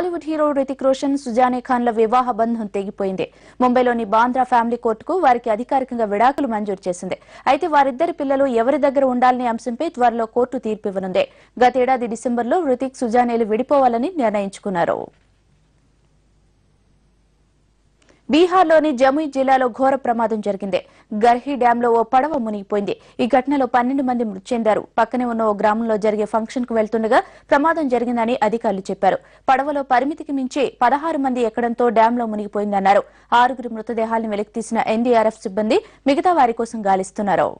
Bollywood hero Hrithik Roshan Sussanne Khan ల వివాహ బంధం తెగిపోయింది ముంబైలోని బాంద్రా ఫ్యామిలీ కోర్టుకు వారికి అధికారికంగా విడాకులు మంజూరు చేసింది అయితే వారిద్దరి పిల్లలు ఎవరి దగ్గర ఉండాలనే అంశంపై త్వరలో కోర్టు ఇవ్వనుంది గతేడాది డిసెంబర్లో రితిక్ సుజానేలు విడిపోవాలని నిర్ణయించుకున్నారు బీహార్లోని జముయి జిల్లాలో ఘోర ప్రమాదం జరిగింది గర్హీ డ్యాంలో ఓ పడవ మునిగిపోయింది ఈ ఘటనలో పన్నెండు మంది మృతి చెందారు పక్కనే ఉన్న ఓ గ్రామంలో జరిగే ఫంక్షన్ కు వెళ్తుండగా ప్రమాదం జరిగిందని అధికారులు చెప్పారు పడవలో పరిమితికి మించి పదహారు మంది ఎక్కడంతో డ్యాంలో మునిగిపోయిందన్నారు ఆరుగురు మృతదేహాలను వెలికితీసిన ఎన్డీఆర్ఎఫ్ సిబ్బంది మిగతా వారి కోసం గాలిస్తున్నారు